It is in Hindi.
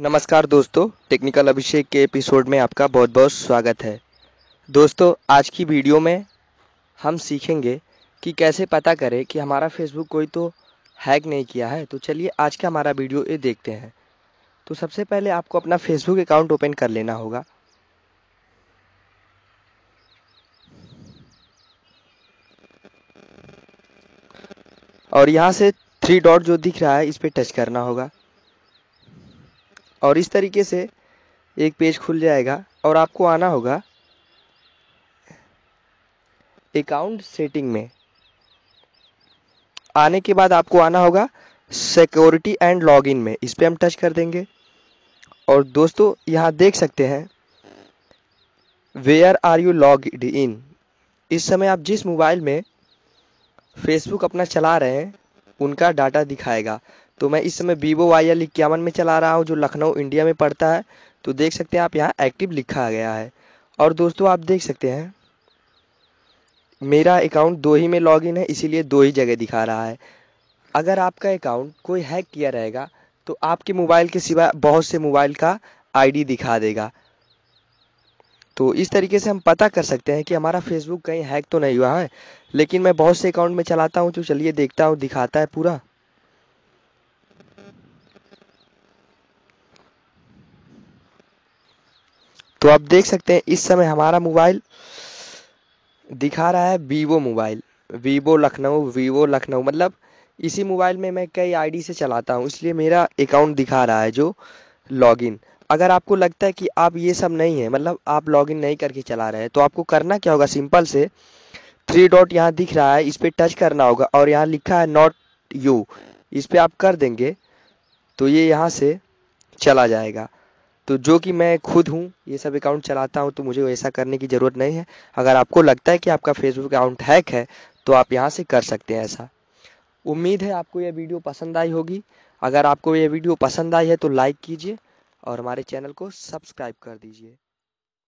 नमस्कार दोस्तों टेक्निकल अभिषेक के एपिसोड में आपका बहुत बहुत स्वागत है दोस्तों आज की वीडियो में हम सीखेंगे कि कैसे पता करें कि हमारा फेसबुक कोई तो हैक नहीं किया है तो चलिए आज का हमारा वीडियो ये देखते हैं तो सबसे पहले आपको अपना फेसबुक अकाउंट ओपन कर लेना होगा और यहाँ से थ्री डॉट जो दिख रहा है इस पर टच करना होगा और इस तरीके से एक पेज खुल जाएगा और आपको आना होगा अकाउंट सेटिंग में आने के बाद आपको आना होगा सिक्योरिटी एंड लॉगिन में इस पर हम टच कर देंगे और दोस्तों यहाँ देख सकते हैं where are you log in इस समय आप जिस मोबाइल में फेसबुक अपना चला रहे हैं उनका डाटा दिखाएगा तो मैं इस समय वीवो वाई एल इक्यावन में चला रहा हूँ जो लखनऊ इंडिया में पड़ता है तो देख सकते हैं आप यहाँ एक्टिव लिखा गया है और दोस्तों आप देख सकते हैं मेरा अकाउंट दो ही में लॉगिन है इसीलिए दो ही जगह दिखा रहा है अगर आपका अकाउंट कोई हैक किया रहेगा तो आपके मोबाइल के सिवा बहुत से मोबाइल का आईडी दिखा देगा तो इस तरीके से हम पता कर सकते हैं कि हमारा फेसबुक कहीं हैक तो नहीं हुआ है लेकिन मैं बहुत से अकाउंट में चलाता हूँ तो चलिए देखता हूँ दिखाता है पूरा तो आप देख सकते हैं इस समय हमारा मोबाइल दिखा रहा है Vivo mobile Vivo Lucknow Vivo Lucknow मतलब इसी मोबाइल में मैं कई आईडी से चलाता हूँ इसलिए मेरा अकाउंट दिखा रहा है जो लॉगिन अगर आपको लगता है कि आप ये सब नहीं है मतलब आप लॉगिन नहीं करके चला रहे हैं तो आपको करना क्या होगा सिंपल से थ्री डॉट यहाँ दिख रहा है इस पर टच करना होगा और यहाँ लिखा है नॉट यू इस पर आप कर देंगे तो ये यहाँ से चला जाएगा तो जो कि मैं खुद हूँ ये सब अकाउंट चलाता हूँ तो मुझे ऐसा करने की ज़रूरत नहीं है अगर आपको लगता है कि आपका फेसबुक अकाउंट हैक है तो आप यहाँ से कर सकते हैं ऐसा उम्मीद है आपको यह वीडियो पसंद आई होगी अगर आपको यह वीडियो पसंद आई है तो लाइक कीजिए और हमारे चैनल को सब्सक्राइब कर दीजिए